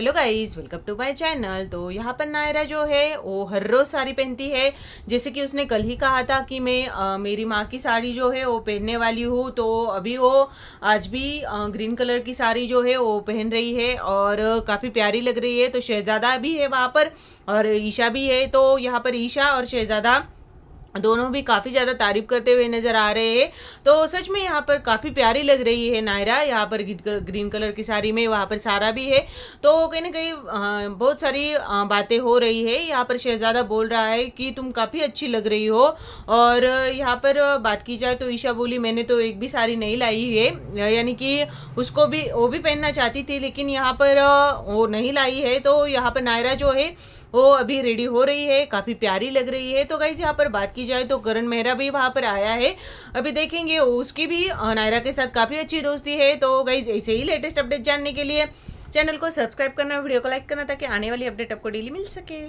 hello guys welcome to my channel तो यहाँ पर नायरा जो है वो हर रोज़ साड़ी पहनती है जैसे कि उसने कल ही कहा था कि मैं आ, मेरी माँ की साड़ी जो है वो पहनने वाली हूँ तो अभी वो आज भी आ, ग्रीन कलर की साड़ी जो है वो पहन रही है और काफ़ी प्यारी लग रही है तो शहजादा भी है वहाँ पर और ईशा भी है तो यहाँ पर ईशा और शहजादा दोनों भी काफ़ी ज़्यादा तारीफ करते हुए नज़र आ रहे हैं तो सच में यहाँ पर काफ़ी प्यारी लग रही है नायरा यहाँ पर ग्रीन कलर की साड़ी में वहाँ पर सारा भी है तो कहीं ना कहीं बहुत सारी बातें हो रही है यहाँ पर शहजादा बोल रहा है कि तुम काफ़ी अच्छी लग रही हो और यहाँ पर बात की जाए तो ईशा बोली मैंने तो एक भी साड़ी नहीं लाई है यानी कि उसको भी वो भी पहनना चाहती थी लेकिन यहाँ पर वो नहीं लाई है तो यहाँ पर नायरा जो है वो अभी रेडी हो रही है काफ़ी प्यारी लग रही है तो गाइज यहाँ पर बात की जाए तो करण मेहरा भी वहां पर आया है अभी देखेंगे उसकी भी नायरा के साथ काफ़ी अच्छी दोस्ती है तो गाइज ऐसे ही लेटेस्ट अपडेट जानने के लिए चैनल को सब्सक्राइब करना वीडियो को लाइक करना ताकि आने वाली अपडेट आपको डेली मिल सके